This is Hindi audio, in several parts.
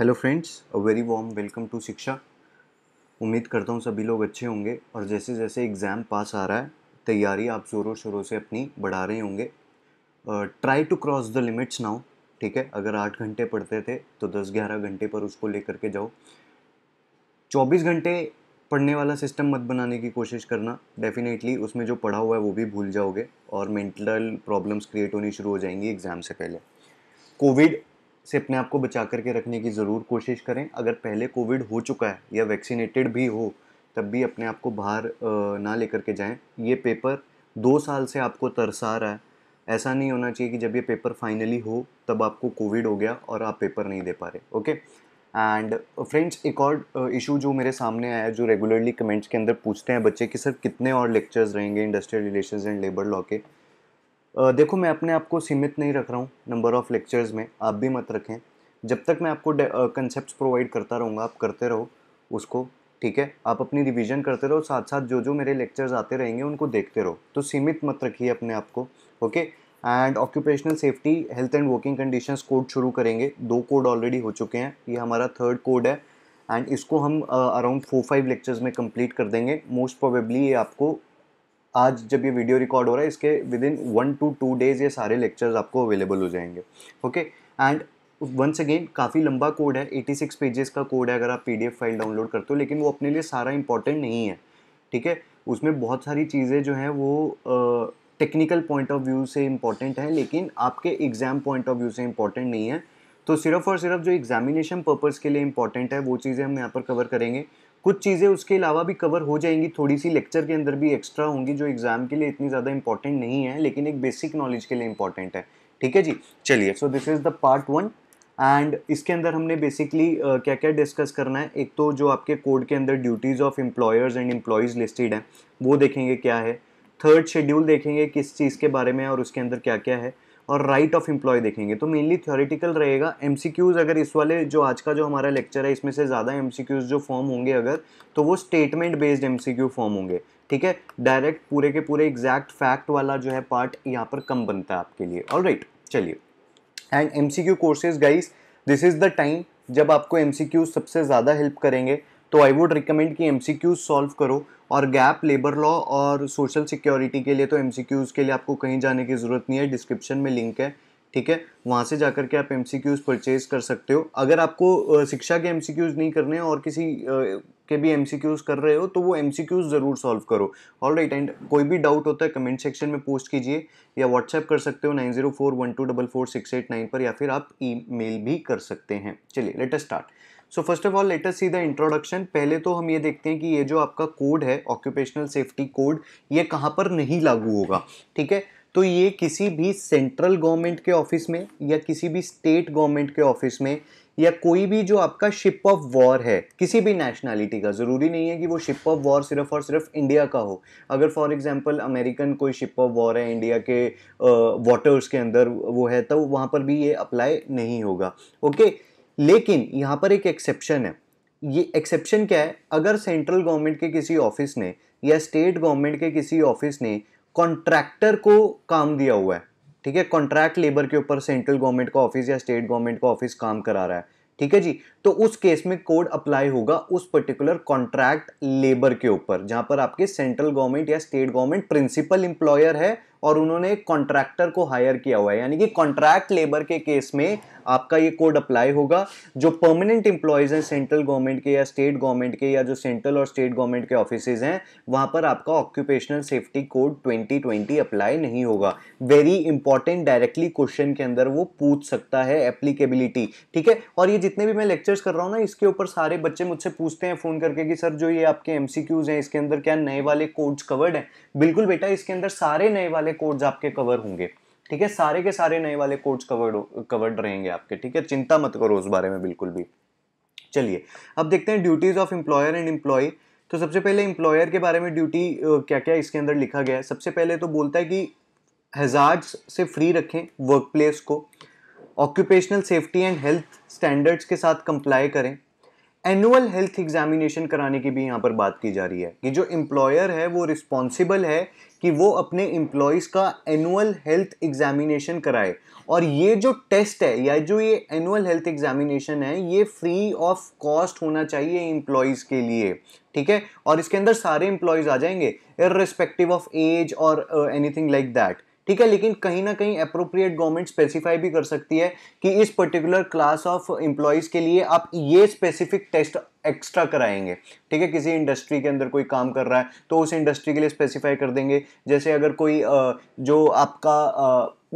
Hello friends a very warm welcome to Shiksha उम्मीद करता हूँ सभी लोग अच्छे होंगे और जैसे जैसे एग्ज़ाम पास आ रहा है तैयारी आप ज़ोरों शोरों से अपनी बढ़ा रहे होंगे try to cross the limits now ठीक है अगर आठ घंटे पढ़ते थे तो दस ग्यारह घंटे पर उसको लेकर के जाओ चौबीस घंटे पढ़ने वाला सिस्टम मत बनाने की कोशिश करना डेफिनेटली उसमें जो पढ़ा हुआ है वो भी भूल जाओगे और मेंटल प्रॉब्लम्स क्रिएट होनी शुरू हो जाएंगी एग्ज़ाम से पहले कोविड से अपने आप को बचा करके रखने की ज़रूर कोशिश करें अगर पहले कोविड हो चुका है या वैक्सीनेटेड भी हो तब भी अपने आप को बाहर ना लेकर के जाएं ये पेपर दो साल से आपको तरसा रहा है ऐसा नहीं होना चाहिए कि जब ये पेपर फाइनली हो तब आपको कोविड हो गया और आप पेपर नहीं दे पा रहे ओके एंड फ्रेंड्स एक और इशू जो मेरे सामने आया जो रेगुलरली कमेंट्स के अंदर पूछते हैं बच्चे कि सर कितने और लेक्चर्स रहेंगे industrial relation and labour law के देखो मैं अपने आप को सीमित नहीं रख रहा हूँ नंबर ऑफ़ लेक्चर्स में आप भी मत रखें जब तक मैं आपको कंसेप्ट प्रोवाइड करता रहूँगा आप करते रहो उसको ठीक है आप अपनी रिवीजन करते रहो साथ साथ जो जो मेरे लेक्चर्स आते रहेंगे उनको देखते रहो तो सीमित मत रखिए अपने आप को okay and occupational safety health and working conditions code शुरू करेंगे दो कोड ऑलरेडी हो चुके हैं ये हमारा थर्ड कोड है एंड इसको हम अराउंड फोर फाइव लेक्चर्स में कंप्लीट कर देंगे मोस्ट प्रोबेबली ये आपको आज जब ये वीडियो रिकॉर्ड हो रहा है इसके within one to two days ये सारे लेक्चर्स आपको अवेलेबल हो जाएंगे ओके एंड वंस अगेन काफ़ी लंबा कोड है 86 पेजेस का कोड है अगर आप पी फाइल डाउनलोड करते हो लेकिन वो अपने लिए सारा इंपॉर्टेंट नहीं है ठीक है उसमें बहुत सारी चीज़ें जो हैं वो टेक्निकल पॉइंट ऑफ व्यू से इम्पॉर्टेंट है लेकिन आपके एग्ज़ाम पॉइंट ऑफ व्यू से इम्पॉर्टेंट नहीं है तो सिर्फ और सिर्फ जो एग्जामिनेशन पर्पज़ के लिए इंपॉर्टेंट है वो चीज़ें हम यहाँ पर कवर करेंगे कुछ चीज़ें उसके अलावा भी कवर हो जाएंगी थोड़ी सी लेक्चर के अंदर भी एक्स्ट्रा होंगी जो एग्ज़ाम के लिए इतनी ज़्यादा इंपॉर्टेंट नहीं है लेकिन एक बेसिक नॉलेज के लिए इंपॉर्टेंट है ठीक है जी चलिए so this is the part one and इसके अंदर हमने बेसिकली uh, क्या क्या डिस्कस करना है एक तो जो आपके कोड के अंदर duties of employers and employees listed हैं वो देखेंगे क्या है थर्ड शेड्यूल देखेंगे किस चीज़ के बारे में और उसके अंदर क्या क्या है और राइट ऑफ एम्प्लॉय देखेंगे तो मेनली थ्योरेटिकल रहेगा एम अगर इस वाले जो आज का जो हमारा लेक्चर है इसमें से ज़्यादा एम जो फॉर्म होंगे अगर तो वो स्टेटमेंट बेस्ड एम फॉर्म होंगे ठीक है डायरेक्ट पूरे के पूरे एग्जैक्ट फैक्ट वाला जो है पार्ट यहाँ पर कम बनता है आपके लिए और राइट चलिए and M C Q courses guys this is the time जब आपको एम सबसे ज़्यादा हेल्प करेंगे तो आई वुड रिकमेंड कि एम सी सॉल्व करो और गैप लेबर लॉ और सोशल सिक्योरिटी के लिए तो एम के लिए आपको कहीं जाने की ज़रूरत नहीं है डिस्क्रिप्शन में लिंक है ठीक है वहाँ से जाकर के आप एम सी परचेज कर सकते हो अगर आपको शिक्षा के एम नहीं करने और किसी के भी एम कर रहे हो तो वो एम ज़रूर सॉल्व करो ऑल राइट एंड कोई भी डाउट होता है कमेंट सेक्शन में पोस्ट कीजिए या व्हाट्सएप कर सकते हो nine zero four one two double four six eight nine पर या फिर आप ई मेल भी कर सकते हैं चलिए let's start so first of all let us see the introduction पहले तो हम ये देखते हैं कि ये जो आपका कोड है ऑक्यूपेशनल सेफ्टी कोड ये कहाँ पर नहीं लागू होगा ठीक है तो ये किसी भी सेंट्रल गवर्नमेंट के ऑफिस में या किसी भी स्टेट गवर्नमेंट के ऑफिस में या कोई भी जो आपका शिप ऑफ वॉर है किसी भी नेशनैलिटी का ज़रूरी नहीं है कि वो शिप ऑफ वॉर सिर्फ और सिर्फ इंडिया का हो अगर फॉर एग्जांपल अमेरिकन कोई शिप ऑफ वॉर है इंडिया के वाटर्स के अंदर वो है तो वहाँ पर भी ये अप्लाई नहीं होगा ओके okay? लेकिन यहाँ पर एक एक्सेप्शन है ये एक्सेप्शन क्या है अगर सेंट्रल गवर्नमेंट के किसी ऑफिस ने या स्टेट गवर्नमेंट के किसी ऑफिस ने कॉन्ट्रैक्टर को काम दिया हुआ है ठीक है कॉन्ट्रैक्ट लेबर के ऊपर सेंट्रल गवर्नमेंट का ऑफिस या स्टेट गवर्नमेंट का ऑफिस काम करा रहा है ठीक है जी तो उस केस में कोड अप्लाई होगा उस पर्टिकुलर कॉन्ट्रैक्ट लेबर के ऊपर जहां पर आपके सेंट्रल गवर्नमेंट या स्टेट गवर्नमेंट प्रिंसिपल इंप्लॉयर है और उन्होंने कॉन्ट्रैक्टर को हायर किया हुआ है यानी कि कॉन्ट्रैक्ट लेबर के केस में आपका ये कोड अप्लाई होगा जो परमानेंट इंप्लॉयज हैं सेंट्रल गवर्नमेंट के या स्टेट गवर्नमेंट के या जो सेंट्रल और स्टेट गवर्नमेंट के ऑफिस हैं वहाँ पर आपका ऑक्यूपेशनल सेफ्टी कोड 2020 अप्लाई नहीं होगा वेरी इंपॉर्टेंट डायरेक्टली क्वेश्चन के अंदर वो पूछ सकता है एप्लीकेबिलिटी ठीक है और ये जितने भी मैं लेक्चर्स कर रहा हूँ ना इसके ऊपर सारे बच्चे मुझसे पूछते हैं फ़ोन करके कि सर जो ये आपके एम हैं इसके अंदर क्या नए वाले कोड्स कवर्ड हैं बिल्कुल बेटा इसके अंदर सारे नए वाले कोड्स आपके कवर होंगे ठीक है सारे के सारे नए वाले कोड्स कवर्ड कवर्ड रहेंगे आपके ठीक है चिंता मत करो उस बारे में बिल्कुल भी चलिए अब देखते हैं duties of employer and employee तो सबसे पहले एम्प्लॉयर के बारे में ड्यूटी क्या क्या इसके अंदर लिखा गया है सबसे पहले तो बोलता है कि हैज़ार्ड्स से फ्री रखें वर्क को occupational safety and health standards के साथ कंप्लाई करें एनुअल हेल्थ एग्जामिनेशन कराने की भी यहाँ पर बात की जा रही है कि जो एम्प्लॉयर है वो रिस्पॉन्सिबल है कि वो अपने एम्प्लॉयज़ का एनुअल हेल्थ एग्जामिनेशन कराए और ये जो टेस्ट है या जो ये एनुअल हेल्थ एग्जामिनेशन है ये फ्री ऑफ कॉस्ट होना चाहिए एम्प्लॉयज़ के लिए ठीक है और इसके अंदर सारे एम्प्लॉयज़ आ जाएंगे रिस्पेक्टिव ऑफ एज और एनीथिंग लाइक दैट ठीक है लेकिन कहीं ना कहीं अप्रोप्रिएट गवर्नमेंट स्पेसिफाई भी कर सकती है कि इस पर्टिकुलर क्लास ऑफ एम्प्लॉयज़ के लिए आप ये स्पेसिफिक टेस्ट एक्स्ट्रा कराएंगे ठीक है किसी इंडस्ट्री के अंदर कोई काम कर रहा है तो उस इंडस्ट्री के लिए स्पेसिफाई कर देंगे जैसे अगर कोई जो आपका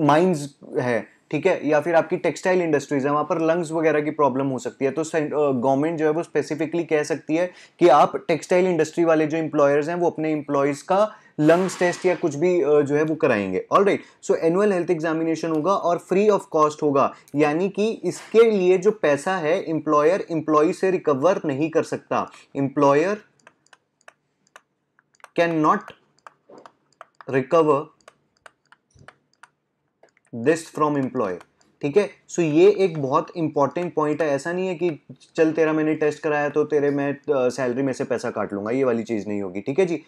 माइंस है ठीक है या फिर आपकी टेक्सटाइल इंडस्ट्रीज है वहाँ पर लंग्स वगैरह की प्रॉब्लम हो सकती है तो गवर्नमेंट जो है वो स्पेसिफिकली कह सकती है कि आप टेक्सटाइल इंडस्ट्री वाले जो इंप्लॉयर्स हैं वो अपने इंप्लॉयज़ का लंग्स टेस्ट या कुछ भी जो है वो कराएंगे all right so annual health examination होगा और फ्री ऑफ कॉस्ट होगा यानी कि इसके लिए जो पैसा है इंप्लॉयर इंप्लॉय से रिकवर नहीं कर सकता employer can not recover this from employee ठीक है सो ये एक बहुत इंपॉर्टेंट पॉइंट है ऐसा नहीं है कि चल तेरा मैंने टेस्ट कराया तो तेरे मैं सैलरी में से पैसा काट लूंगा ये वाली चीज़ नहीं होगी ठीक है जी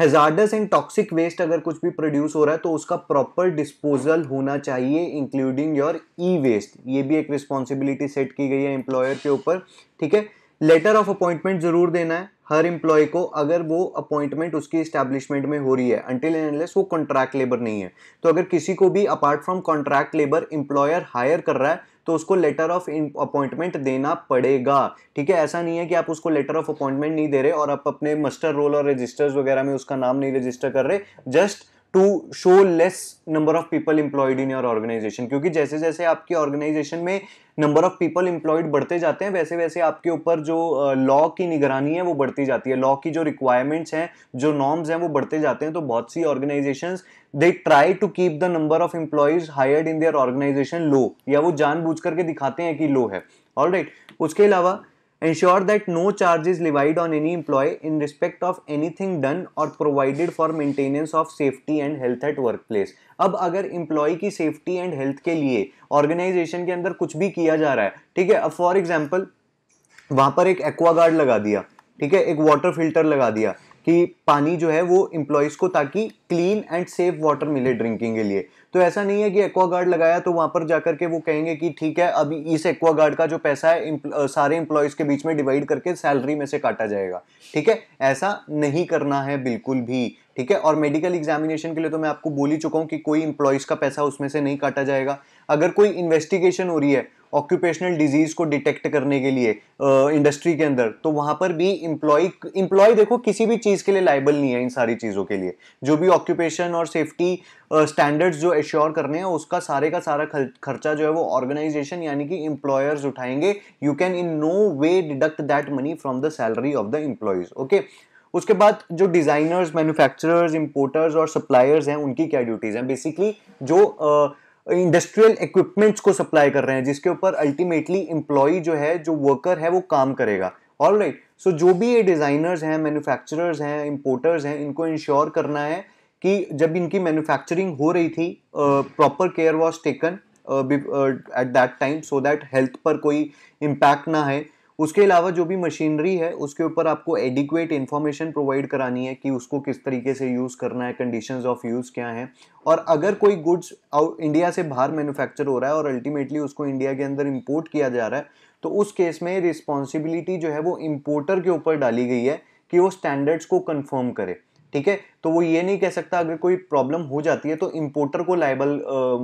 हेजार्डस एंड टॉक्सिक वेस्ट अगर कुछ भी प्रोड्यूस हो रहा है तो उसका प्रॉपर डिस्पोजल होना चाहिए इंक्लूडिंग योर ई वेस्ट ये भी एक रिस्पॉन्सिबिलिटी सेट की गई है एम्प्लॉयर के ऊपर ठीक है लेटर ऑफ अपॉइंटमेंट जरूर देना है हर एम्प्लॉय को अगर वो अपॉइंटमेंट उसकी इस्टेब्लिशमेंट में हो रही है अंटिल एंड एनलेस वो कॉन्ट्रैक्ट लेबर नहीं है तो अगर किसी को भी apart from contract labour employer hire कर रहा है तो उसको लेटर ऑफ अपॉइंटमेंट देना पड़ेगा ठीक है ऐसा नहीं है कि आप उसको लेटर ऑफ अपॉइंटमेंट नहीं दे रहे और आप अपने मस्टर रोल और रजिस्टर्स वगैरह में उसका नाम नहीं रजिस्टर कर रहे just to show less number of people employed in your organisation क्योंकि जैसे जैसे आपकी ऑर्गेनाइजेशन में नंबर ऑफ पीपल इंप्लॉयड बढ़ते जाते हैं वैसे वैसे आपके ऊपर जो लॉ की निगरानी है वो बढ़ती जाती है लॉ की जो रिक्वायरमेंट्स हैं जो नॉर्म्स हैं वो बढ़ते जाते हैं तो बहुत सी organisation they try to keep the number of employees hired in their organisation low या वो जानबूझ करके दिखाते हैं कि लो है ऑल right. उसके अलावा ensure that no charge is levied on any employee in respect of anything done or provided for maintenance of safety and health at workplace अब अगर एम्प्लॉय की सेफ्टी एंड हेल्थ के लिए ऑर्गेनाइजेशन के अंदर कुछ भी किया जा रहा है ठीक है अब फॉर एग्जाम्पल वहाँ पर एक एक्वा गार्ड लगा दिया ठीक है एक वाटर फिल्टर लगा दिया कि पानी जो है वो इंप्लॉयज को ताकि क्लीन एंड सेफ वाटर मिले ड्रिंकिंग के लिए तो ऐसा नहीं है कि एक्वा गार्ड लगाया तो वहाँ पर जाकर के वो कहेंगे कि ठीक है अभी इस एक्वा गार्ड का जो पैसा है सारे एम्प्लॉयज़ के बीच में डिवाइड करके सैलरी में से काटा जाएगा ठीक है ऐसा नहीं करना है बिल्कुल भी ठीक है और मेडिकल एग्जामिनेशन के लिए तो मैं आपको बोल ही चुका हूँ कि कोई इम्प्लॉयज़ का पैसा उसमें से नहीं काटा जाएगा अगर कोई इन्वेस्टिगेशन हो रही है ऑक्यूपेशनल डिजीज को डिटेक्ट करने के लिए इंडस्ट्री uh, के अंदर तो वहां पर भी इंप्लॉय इंप्लॉय देखो किसी भी चीज के लिए लाइबल नहीं है इन सारी चीजों के लिए जो भी ऑक्यूपेशन और सेफ्टी स्टैंडर्ड्स uh, जो एश्योर करने हैं उसका सारे का सारा खर्चा जो है वो ऑर्गेनाइजेशन यानी कि इंप्लॉयर्स उठाएंगे you can in no way deduct that money from the salary of the employees okay उसके बाद जो डिज़ाइनर्स मैन्युफैक्चरर्स इंपोर्टर्स और सप्लायर्स हैं उनकी क्या ड्यूटीज़ हैं बेसिकली जो uh, इंडस्ट्रियल इक्विपमेंट्स को सप्लाई कर रहे हैं जिसके ऊपर अल्टीमेटली इंप्लॉई जो है जो वर्कर है वो काम करेगा ऑल राइट सो जो भी ये डिज़ाइनर्स हैं मैन्युफैक्चरर्स हैं इम्पोर्टर्स हैं इनको इंश्योर करना है कि जब इनकी मैन्युफैक्चरिंग हो रही थी proper care was taken at that time so that health पर कोई इम्पैक्ट ना है उसके अलावा जो भी मशीनरी है उसके ऊपर आपको एडिक्वेट इन्फॉर्मेशन प्रोवाइड करानी है कि उसको किस तरीके से यूज़ करना है कंडीशंस ऑफ यूज़ क्या हैं और अगर कोई गुड्स इंडिया से बाहर मैन्युफैक्चर हो रहा है और अल्टीमेटली उसको इंडिया के अंदर इम्पोर्ट किया जा रहा है तो उस केस में रिस्पॉन्सिबिलिटी जो है वो इम्पोर्टर के ऊपर डाली गई है कि वो स्टैंडर्ड्स को कन्फर्म करे ठीक है तो वो ये नहीं कह सकता अगर कोई प्रॉब्लम हो जाती है तो इम्पोर्टर को लाइबल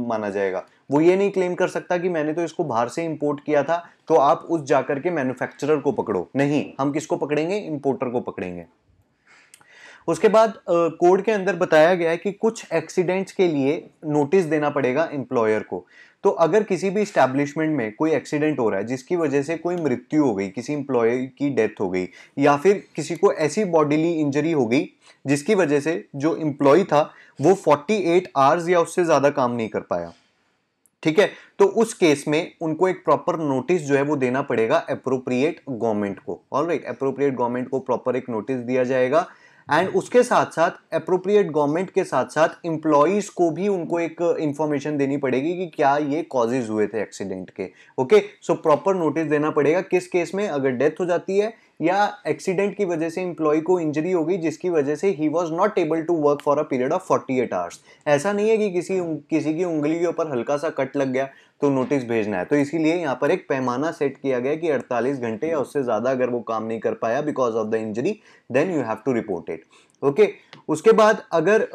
माना जाएगा वो ये नहीं क्लेम कर सकता कि मैंने तो इसको बाहर से इंपोर्ट किया था तो आप उस जाकर के मैन्युफैक्चरर को पकड़ो नहीं हम किसको पकड़ेंगे इम्पोर्टर को पकड़ेंगे उसके बाद कोड के अंदर बताया गया है कि कुछ एक्सीडेंट्स के लिए नोटिस देना पड़ेगा एम्प्लॉयर को तो अगर किसी भी इस्टेब्लिशमेंट में कोई एक्सीडेंट हो रहा है जिसकी वजह से कोई मृत्यु हो गई किसी इंप्लॉय की डेथ हो गई या फिर किसी को ऐसी बॉडीली इंजरी हो गई जिसकी वजह से जो इम्प्लॉय था वो 48 आवर्स या उससे ज़्यादा काम नहीं कर पाया ठीक है तो उस केस में उनको एक प्रॉपर नोटिस जो है वो देना पड़ेगा अप्रोप्रिएट गवर्नमेंट को ऑल राइट अप्रोप्रिएट गवर्नमेंट को प्रॉपर एक नोटिस दिया जाएगा एंड उसके साथ साथ अप्रोप्रिएट गवर्नमेंट के साथ साथ एम्प्लॉयज़ को भी उनको एक इन्फॉर्मेशन uh, देनी पड़ेगी कि क्या ये कॉजेज हुए थे एक्सीडेंट के ओके सो प्रॉपर नोटिस देना पड़ेगा किस केस में अगर डेथ हो जाती है या एक्सीडेंट की वजह से इम्प्लॉय को इंजरी हो गई जिसकी वजह से ही was not able to work for a period of 48 eight hours ऐसा नहीं है कि किसी किसी की उंगली के ऊपर हल्का सा कट लग गया तो नोटिस भेजना है तो इसीलिए यहाँ पर एक पैमाना सेट किया गया कि 48 घंटे या उससे ज़्यादा अगर वो काम नहीं कर पाया because of the injury then you have to report it okay उसके बाद अगर आ,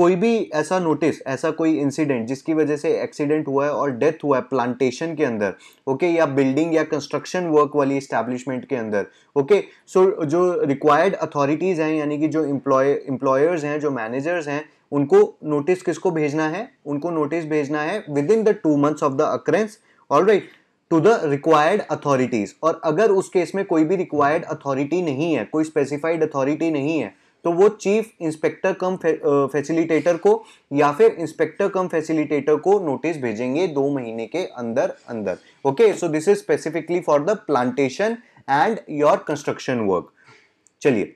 कोई भी ऐसा नोटिस ऐसा कोई इंसिडेंट जिसकी वजह से एक्सीडेंट हुआ है और डेथ हुआ है प्लांटेशन के अंदर ओके okay, या बिल्डिंग या कंस्ट्रक्शन वर्क वाली इस्टेब्लिशमेंट के अंदर ओके okay, सो so, जो रिक्वायर्ड अथॉरिटीज़ हैं यानी कि जो इम्प्लॉय इम्प्लॉयर्स हैं जो मैनेजर्स हैं उनको नोटिस किसको भेजना है उनको नोटिस भेजना है within the two months of the occurrence all right to the required authorities और अगर उस केस में कोई भी रिक्वायर्ड अथॉरिटी नहीं है कोई स्पेसिफाइड अथॉरिटी नहीं है तो वो चीफ इंस्पेक्टर कम फैसिलिटेटर को या फिर इंस्पेक्टर कम फैसिलिटेटर को नोटिस भेजेंगे दो महीने के अंदर अंदर okay so this is specifically for the plantation and your construction work चलिए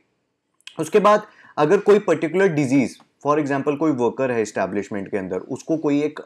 उसके बाद अगर कोई पर्टिकुलर डिजीज फॉर एग्जाम्पल कोई वर्कर है इस्टेब्लिशमेंट के अंदर उसको कोई एक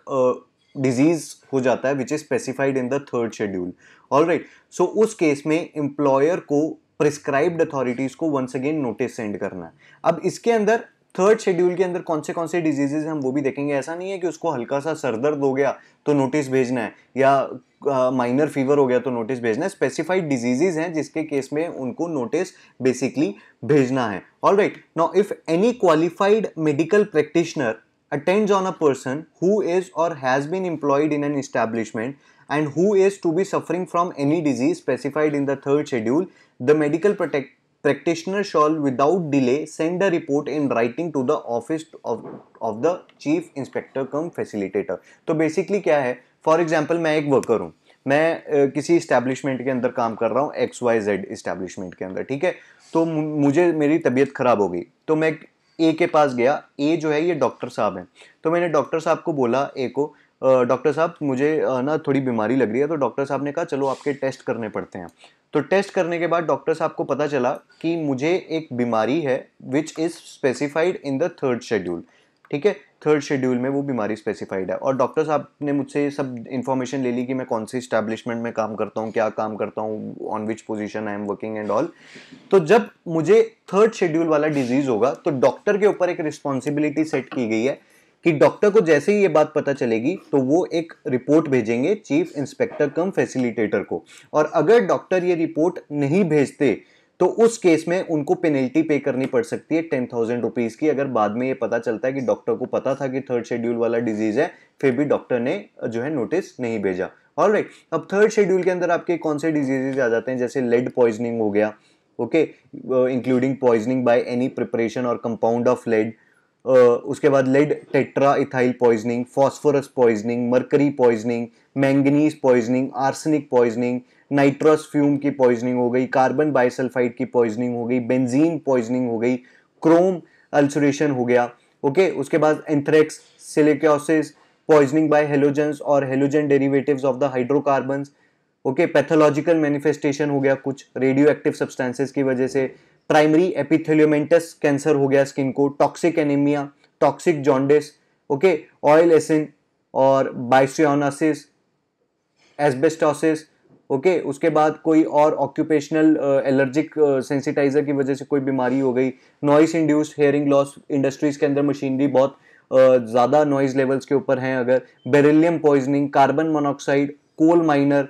डिजीज़ uh, हो जाता है which is specified in the third schedule all right so उस केस में एम्प्लॉयर को प्रिस्क्राइब्ड अथॉरिटीज़ को वंस अगेन नोटिस सेंड करना है अब इसके अंदर थर्ड शेड्यूल के अंदर कौन से कौन से डिजीजेज हम वो भी देखेंगे ऐसा नहीं है कि उसको हल्का सा सरदर्द हो गया तो नोटिस भेजना है या माइनर फीवर हो गया तो नोटिस भेजना है स्पेसिफाइड डिजीजेज हैं जिसके केस में उनको नोटिस बेसिकली भेजना है all right now if any qualified medical practitioner attends on a person who is or has been employed in an establishment and who is to be suffering from any disease specified in the third schedule the medical protect practitioner shall without delay send a report in writing to the office of of the chief inspector cum facilitator तो basically क्या है for example मैं एक worker हूँ मैं किसी इस्टेब्लिशमेंट के अंदर काम कर रहा हूँ एक्स वाई जेड इस्टेब्लिशमेंट के अंदर ठीक है तो मुझे मेरी तबीयत ख़राब हो गई तो मैं ए के पास गया ए जो है ये डॉक्टर साहब हैं तो मैंने डॉक्टर साहब को बोला ए को डॉक्टर साहब मुझे ना थोड़ी बीमारी लग रही है तो डॉक्टर साहब ने कहा चलो आपके टेस्ट करने पड़ते हैं तो टेस्ट करने के बाद डॉक्टर साहब को पता चला कि मुझे एक बीमारी है which is specified in the third schedule ठीक है थर्ड शेड्यूल में वो बीमारी स्पेसिफाइड है और डॉक्टर साहब ने मुझसे सब इन्फॉर्मेशन ले ली कि मैं कौन सी इस्टेब्लिशमेंट में काम करता हूँ क्या काम करता हूँ on which position I am working and all तो जब मुझे थर्ड शेड्यूल वाला डिजीज़ होगा तो डॉक्टर के ऊपर एक रिस्पॉन्सिबिलिटी सेट की गई है कि डॉक्टर को जैसे ही ये बात पता चलेगी तो वो एक रिपोर्ट भेजेंगे चीफ इंस्पेक्टर कम फैसिलिटेटर को और अगर डॉक्टर ये रिपोर्ट नहीं भेजते तो उस केस में उनको पेनल्टी पे करनी पड़ सकती है टेन थाउजेंड रुपीज़ की अगर बाद में ये पता चलता है कि डॉक्टर को पता था कि थर्ड शेड्यूल वाला डिजीज़ है फिर भी डॉक्टर ने जो है नोटिस नहीं भेजा और राइट right. अब थर्ड शेड्यूल के अंदर आपके कौन से डिजीजेज आ जाते हैं जैसे लेड पॉइजनिंग हो गया okay including poisoning by any preparation or compound of lead उसके बाद lead tetraethyl poisoning phosphorus poisoning mercury poisoning manganese poisoning arsenic poisoning nitrous fume की पॉइजनिंग हो गई कार्बन बाइसल्फाइड की पॉइजनिंग हो गई बेंजीन पॉइजनिंग हो गई क्रोम अल्सुरेशन हो गया ओके उसके बाद anthrax silicosis poisoning by halogens or halogen derivatives of the hydrocarbon okay pathological manifestation हो गया कुछ रेडियो एक्टिव सब्सटेंसेज की वजह से प्राइमरी एपिथेलियोमेंटस कैंसर हो गया स्किन को toxic anaemia toxic jaundice okay oil acne और बाइसियोनासिस एसबेस्टोसिस ओके उसके बाद कोई और ऑक्यूपेशनल एलर्जिक सेंसिटाइजर की वजह से कोई बीमारी हो गई noise induced hearing loss industries के अंदर मशीनरी बहुत uh, ज़्यादा नॉइज लेवल्स के ऊपर हैं अगर beryllium poisoning carbon monoxide coal miner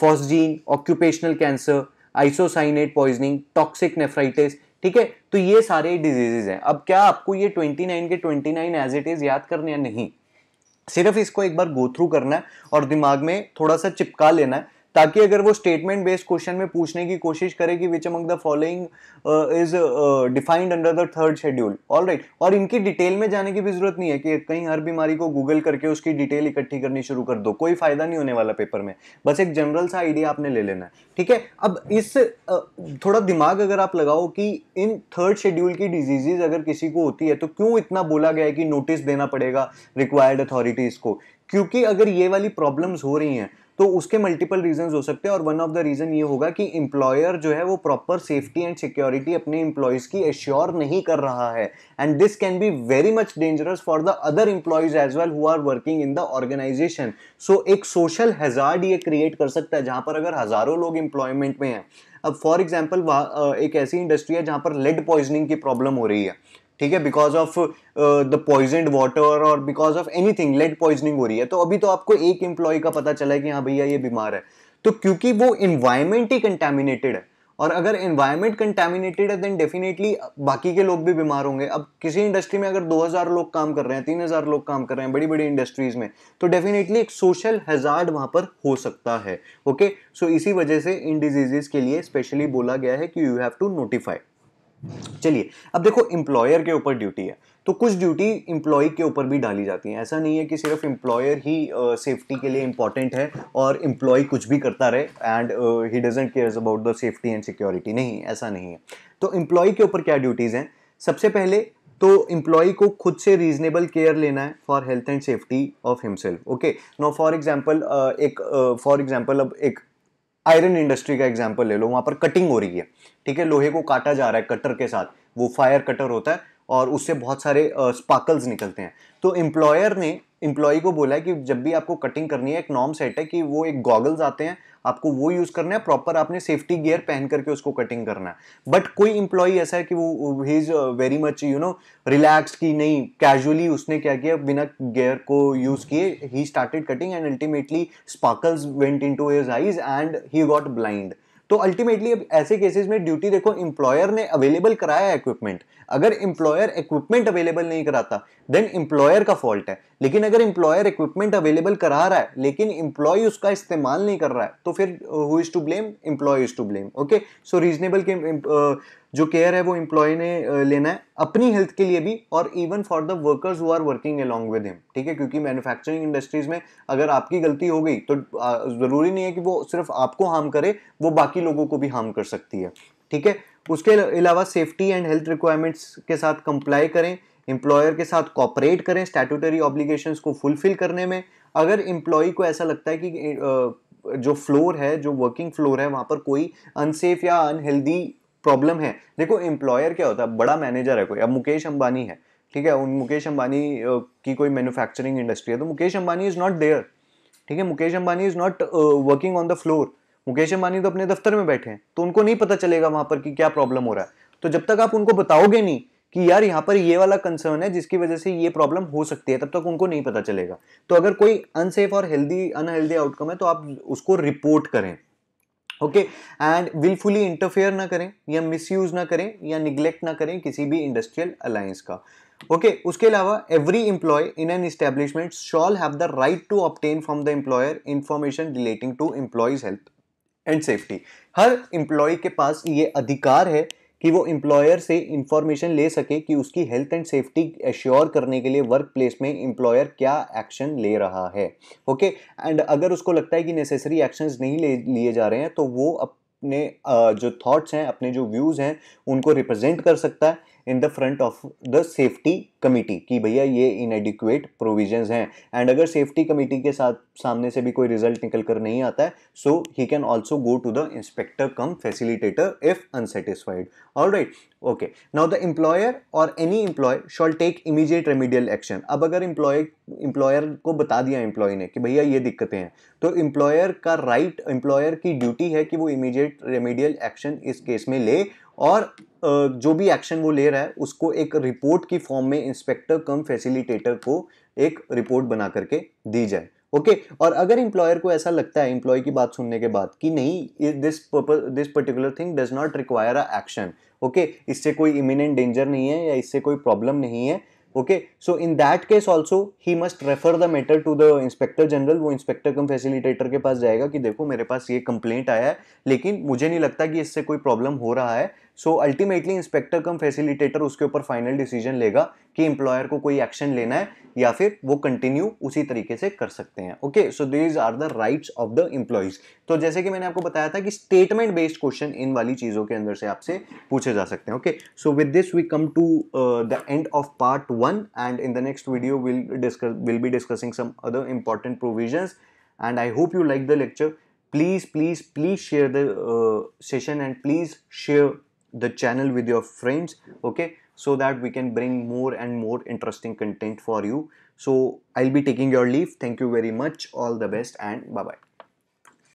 phosgene occupational cancer isocyanate poisoning toxic nephritis ठीक है तो ये सारे डिजीजेज हैं अब क्या आपको ये 29 के 29 एज इट इज़ याद करने या नहीं सिर्फ इसको एक बार गो थ्रू करना है और दिमाग में थोड़ा सा चिपका लेना है ताकि अगर वो स्टेटमेंट बेस्ड क्वेश्चन में पूछने की कोशिश करे कि which among the following is defined under the third schedule all right और इनकी डिटेल में जाने की भी जरूरत नहीं है कि कहीं हर बीमारी को गूगल करके उसकी डिटेल इकट्ठी करनी शुरू कर दो कोई फायदा नहीं होने वाला पेपर में बस एक जनरल सा आइडिया आपने ले लेना है ठीक है अब इस uh, थोड़ा दिमाग अगर आप लगाओ कि इन थर्ड शेड्यूल की डिजीजेज अगर किसी को होती है तो क्यों इतना बोला गया है कि नोटिस देना पड़ेगा रिक्वायर्ड अथॉरिटीज़ को क्योंकि अगर ये वाली प्रॉब्लम्स हो रही हैं तो उसके मल्टीपल रीजन हो सकते हैं और वन ऑफ द रीज़न ये होगा कि एम्प्लॉयर जो है वो प्रॉपर सेफ्टी एंड सिक्योरिटी अपने एम्प्लॉयज़ की एश्योर नहीं कर रहा है and this can be very much dangerous for the other employees as well who are working in the organisation so एक सोशल हैजार्ड ये क्रिएट कर सकता है जहां पर अगर हज़ारों लोग एम्प्लॉयमेंट में हैं अब फॉर एग्जाम्पल एक ऐसी इंडस्ट्री है जहां पर लेड पॉइजनिंग की प्रॉब्लम हो रही है ठीक है because of the poisoned water और because of anything lead poisoning हो रही है तो अभी तो आपको एक एम्प्लॉय का पता चला है कि हाँ भैया ये बीमार है तो क्योंकि वो इन्वायरमेंट ही कंटेमिनेटेड है और अगर इन्वायरमेंट कंटेमिनेटेड है देन डेफिनेटली बाकी के लोग भी बीमार होंगे अब किसी इंडस्ट्री में अगर 2000 लोग काम कर रहे हैं 3000 लोग काम कर रहे हैं बड़ी बड़ी इंडस्ट्रीज में तो डेफिनेटली एक सोशल हैजार्ड वहाँ पर हो सकता है ओके सो so, इसी वजह से इन डिजीजेज के लिए स्पेशली बोला गया है कि यू हैव टू नोटिफाई चलिए अब देखो इंप्लॉयर के ऊपर ड्यूटी है तो कुछ ड्यूटी इंप्लॉय के ऊपर भी डाली जाती है ऐसा नहीं है कि सिर्फ इंप्लॉयर ही सेफ्टी uh, के लिए इंपॉर्टेंट है और इंप्लॉय कुछ भी करता रहे and he doesn't cares about the safety and security नहीं ऐसा नहीं है तो इंप्लॉय के ऊपर क्या ड्यूटीज़ हैं सबसे पहले तो एम्प्लॉय को खुद से रीजनेबल केयर लेना है for health and safety of himself okay no for example एक फॉर uh, एग्जाम्पल अब एक आयरन इंडस्ट्री का एग्जाम्पल ले लो वहां पर कटिंग हो रही है ठीक है लोहे को काटा जा रहा है कटर के साथ वो फायर कटर होता है और उससे बहुत सारे स्पार्कल्स निकलते हैं तो एम्प्लॉयर ने एम्प्लॉय को बोला है कि जब भी आपको कटिंग करनी है एक नॉर्म सेट है कि वो एक गॉगल्स आते हैं आपको वो यूज़ करना है प्रॉपर आपने सेफ्टी गियर पहन करके उसको कटिंग करना है बट कोई इंप्लॉई ऐसा है कि वो he is very much you know relax की नहीं कैजुअली उसने क्या किया बिना गियर को यूज़ किए he started cutting and ultimately sparkles went into his eyes and he got blind तो अल्टीमेटली अब ऐसे केसेस में ड्यूटी देखो इंप्लॉयर ने अवेलेबल कराया इक्विपमेंट अगर इंप्लॉयर इक्विपमेंट अवेलेबल नहीं कराता देन इंप्लॉयर का फॉल्ट है लेकिन अगर इंप्लॉयर इक्विपमेंट अवेलेबल करा रहा है लेकिन इंप्लॉय उसका इस्तेमाल नहीं कर रहा है तो फिर who is to blame employee is to blame okay so reasonable के uh, जो केयर है वो इम्प्लॉय ने लेना है अपनी हेल्थ के लिए भी और even for the workers who are working along with him ठीक है क्योंकि मैन्युफैक्चरिंग इंडस्ट्रीज में अगर आपकी गलती हो गई तो ज़रूरी नहीं है कि वो सिर्फ आपको हार्म करे वो बाकी लोगों को भी हार्म कर सकती है ठीक है उसके अलावा सेफ्टी एंड हेल्थ रिक्वायरमेंट्स के साथ कंप्लाई करें एम्प्लॉयर के साथ कॉपरेट करें स्टैटूटरी ऑब्लिगेशंस को फुलफिल करने में अगर एम्प्लॉय को ऐसा लगता है कि जो फ्लोर है जो वर्किंग फ्लोर है वहाँ पर कोई अनसेफ या अनहेल्दी प्रॉब्लम है देखो एम्प्लॉयर क्या होता है बड़ा मैनेजर है कोई अब मुकेश अंबानी है ठीक है उन मुकेश अंबानी की कोई मैन्युफैक्चरिंग इंडस्ट्री है तो Mukesh Ambani is not there ठीक है Mukesh Ambani is not working on the floor Mukesh Ambani तो अपने दफ्तर में बैठे हैं तो उनको नहीं पता चलेगा वहां पर कि क्या प्रॉब्लम हो रहा है तो जब तक आप उनको बताओगे नहीं कि यार यहाँ पर ये वाला कंसर्न है जिसकी वजह से ये प्रॉब्लम हो सकती है तब तक उनको नहीं पता चलेगा तो अगर कोई अनसेफ और हेल्दी अनहेल्दी आउटकम है तो आप उसको रिपोर्ट करें ओके एंड विलफुली इंटरफेयर ना करें या मिसयूज ना करें या निग्लेक्ट ना करें किसी भी इंडस्ट्रियल अलायंस का ओके okay, उसके अलावा every employee in an establishment shall have the right to obtain from the employer information relating to employees health and safety हर इंप्लॉय के पास ये अधिकार है कि वो एम्प्लॉयर से इंफॉर्मेशन ले सके कि उसकी हेल्थ एंड सेफ्टी एश्योर करने के लिए वर्क प्लेस में एम्प्लॉयर क्या एक्शन ले रहा है ओके एंड अगर उसको लगता है कि नेसेसरी एक्शंस नहीं ले लिए जा रहे हैं तो वो अपने जो थॉट्स हैं अपने जो व्यूज़ हैं उनको रिप्रेजेंट कर सकता है in the front of the safety committee कि भैया ये इनएडिक्वेट प्रोविजंस हैं एंड अगर सेफ्टी कमेटी के साथ सामने से भी कोई रिजल्ट निकल कर नहीं आता है so he can also go to the inspector cum facilitator if unsatisfied all right okay now the employer or any employee shall take immediate remedial action अब अगर इंप्लॉय इंप्लॉयर को बता दिया एम्प्लॉय ने कि भैया ये दिक्कतें हैं तो इम्प्लॉयर का राइट right, एम्प्लॉयर की ड्यूटी है कि वो इमीजिएट रेमिडियल एक्शन इस केस में ले और जो भी एक्शन वो ले रहा है उसको एक रिपोर्ट की फॉर्म में इंस्पेक्टर कम फैसिलिटेटर को एक रिपोर्ट बना करके दी जाए ओके okay? और अगर इंप्लॉयर को ऐसा लगता है इंप्लॉय की बात सुनने के बाद कि नहीं this this particular thing does not require a action okay इससे कोई इमिनेंट डेंजर नहीं है या इससे कोई प्रॉब्लम नहीं है okay so in that case also he must refer the matter to the inspector general वो इंस्पेक्टर कम फैसिलिटेटर के पास जाएगा कि देखो मेरे पास ये कंप्लेंट आया है लेकिन मुझे नहीं लगता कि इससे कोई प्रॉब्लम हो रहा है so ultimately inspector cum facilitator उसके ऊपर फाइनल डिसीजन लेगा कि एम्प्लॉयर को कोई एक्शन लेना है या फिर वो कंटिन्यू उसी तरीके से कर सकते हैं okay so these are the rights of the employees तो जैसे कि मैंने आपको बताया था कि स्टेटमेंट बेस्ड क्वेश्चन इन वाली चीज़ों के अंदर से आपसे पूछे जा सकते हैं okay so with this we come to the end of part one and in the next video will discuss will be discussing some other important provision and I hope you like the lecture please please please share the session and please share the channel with your friends okay so that we can bring more and more interesting content for you so i'll be taking your leave thank you very much all the best and bye bye